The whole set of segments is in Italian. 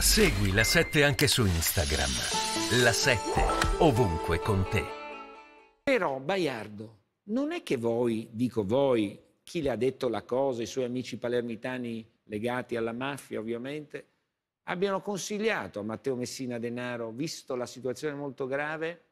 Segui la 7 anche su Instagram. La 7 ovunque con te. Però Baiardo, non è che voi, dico voi, chi le ha detto la cosa, i suoi amici palermitani legati alla mafia ovviamente, abbiano consigliato a Matteo Messina Denaro, visto la situazione molto grave,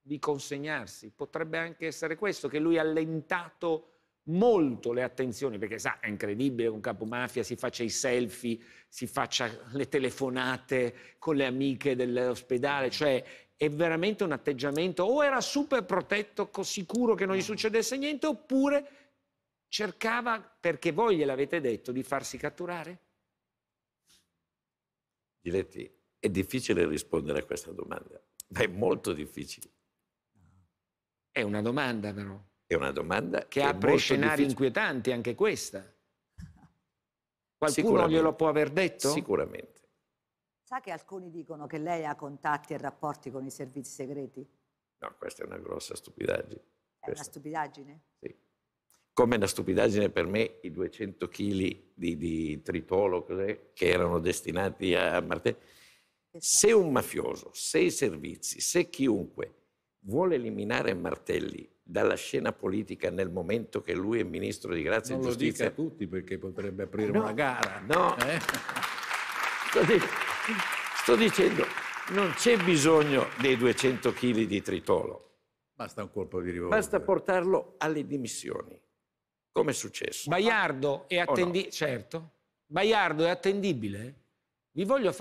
di consegnarsi. Potrebbe anche essere questo, che lui ha allentato molto le attenzioni, perché sa, è incredibile che un capo mafia si faccia i selfie, si faccia le telefonate con le amiche dell'ospedale, cioè è veramente un atteggiamento o era super protetto, sicuro che non gli succedesse niente, oppure cercava, perché voi gliel'avete detto, di farsi catturare? Giletti, è difficile rispondere a questa domanda, ma è molto difficile. È una domanda però. È una domanda che, che apre scenari difficile. inquietanti anche questa. Qualcuno glielo può aver detto? Sicuramente. Sa che alcuni dicono che lei ha contatti e rapporti con i servizi segreti? No, questa è una grossa stupidaggine. È questa. una stupidaggine? Sì. Come una stupidaggine per me i 200 kg di, di, tritolo che erano destinati a Marte. Se un mafioso, se i servizi, se chiunque vuole eliminare Martelli dalla scena politica nel momento che lui è ministro di grazia non e giustizia. Non lo dica a tutti perché potrebbe aprire no, una gara. No, eh? sto, di- sto, dicendo, non c'è bisogno dei 200 kg di tritolo. Basta un colpo di rivolto. Basta portarlo alle dimissioni, come è successo. Baiardo è attendibile, no? certo. Baiardo è attendibile? Vi voglio fare...